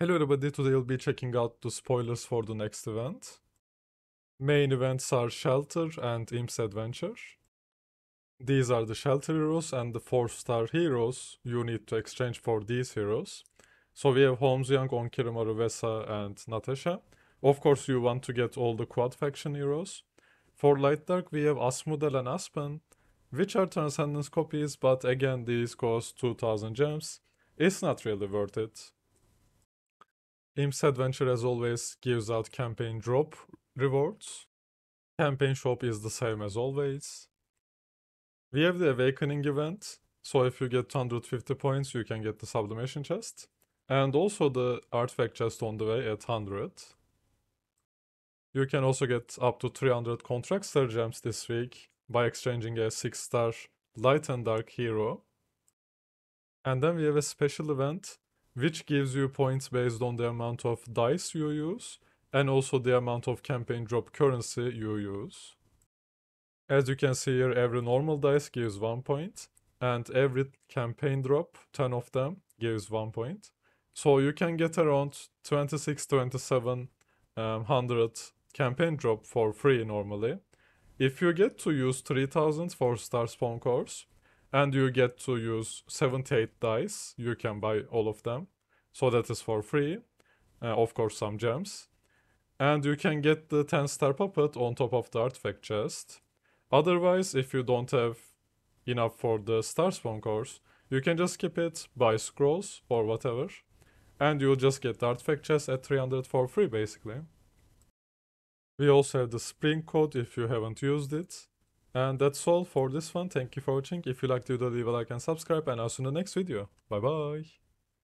Hello everybody, today we'll be checking out the spoilers for the next event. Main events are Shelter and Imp's Adventure. These are the Shelter heroes and the 4-star heroes you need to exchange for these heroes. So we have Holmes Young, Onkirumaru Vesa and Natasha. Of course you want to get all the quad faction heroes. For Light Dark we have Asmodel and Aspen, which are Transcendence copies but again these cost 2000 gems. It's not really worth it. Imps Adventure, as always, gives out campaign drop rewards. Campaign shop is the same as always. We have the Awakening event, so if you get 150 points, you can get the Sublimation chest. And also the Artifact chest on the way at 100. You can also get up to 300 Contract Star gems this week by exchanging a 6-star Light and Dark hero. And then we have a special event which gives you points based on the amount of dice you use and also the amount of campaign drop currency you use. As you can see here, every normal dice gives 1 point and every campaign drop, 10 of them, gives 1 point. So you can get around 26, 27, um, 100 campaign drop for free normally. If you get to use 3000 for Star Spawn Course, and you get to use 78 dice. You can buy all of them. So that is for free. Uh, of course, some gems. And you can get the 10 star puppet on top of the artifact chest. Otherwise, if you don't have enough for the star spawn course, you can just skip it, buy scrolls or whatever. And you'll just get the artifact chest at 300 for free basically. We also have the spring code if you haven't used it. And that's all for this one. Thank you for watching. If you liked the video, leave a like and subscribe. And I'll see you in the next video. Bye bye.